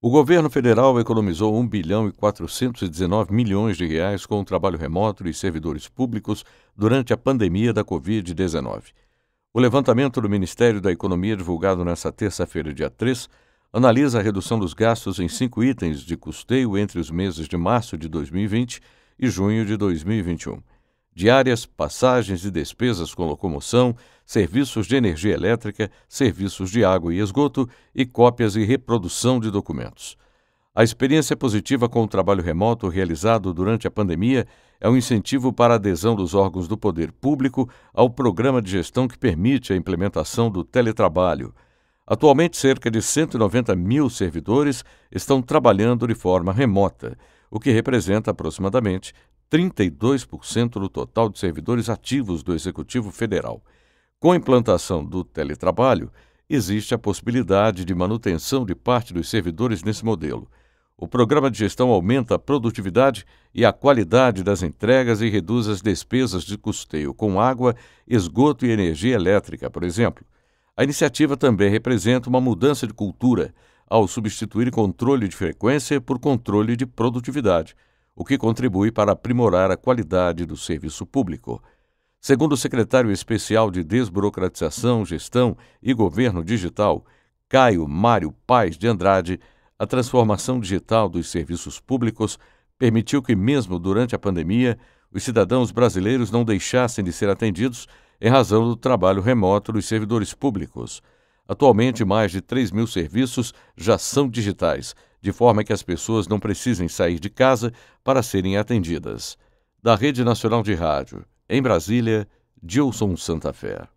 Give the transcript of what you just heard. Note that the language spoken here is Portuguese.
O governo federal economizou 1 bilhão e 419 milhões de reais com o trabalho remoto e servidores públicos durante a pandemia da Covid-19. O levantamento do Ministério da Economia, divulgado nesta terça-feira, dia 3, analisa a redução dos gastos em cinco itens de custeio entre os meses de março de 2020 e junho de 2021 diárias, passagens e despesas com locomoção, serviços de energia elétrica, serviços de água e esgoto e cópias e reprodução de documentos. A experiência positiva com o trabalho remoto realizado durante a pandemia é um incentivo para a adesão dos órgãos do poder público ao programa de gestão que permite a implementação do teletrabalho. Atualmente, cerca de 190 mil servidores estão trabalhando de forma remota, o que representa aproximadamente 32% do total de servidores ativos do Executivo Federal. Com a implantação do teletrabalho, existe a possibilidade de manutenção de parte dos servidores nesse modelo. O programa de gestão aumenta a produtividade e a qualidade das entregas e reduz as despesas de custeio com água, esgoto e energia elétrica, por exemplo. A iniciativa também representa uma mudança de cultura ao substituir controle de frequência por controle de produtividade o que contribui para aprimorar a qualidade do serviço público. Segundo o secretário especial de Desburocratização, Gestão e Governo Digital, Caio Mário Paz de Andrade, a transformação digital dos serviços públicos permitiu que, mesmo durante a pandemia, os cidadãos brasileiros não deixassem de ser atendidos em razão do trabalho remoto dos servidores públicos. Atualmente, mais de 3 mil serviços já são digitais, de forma que as pessoas não precisem sair de casa para serem atendidas. Da Rede Nacional de Rádio, em Brasília, Dilson Santa Fé.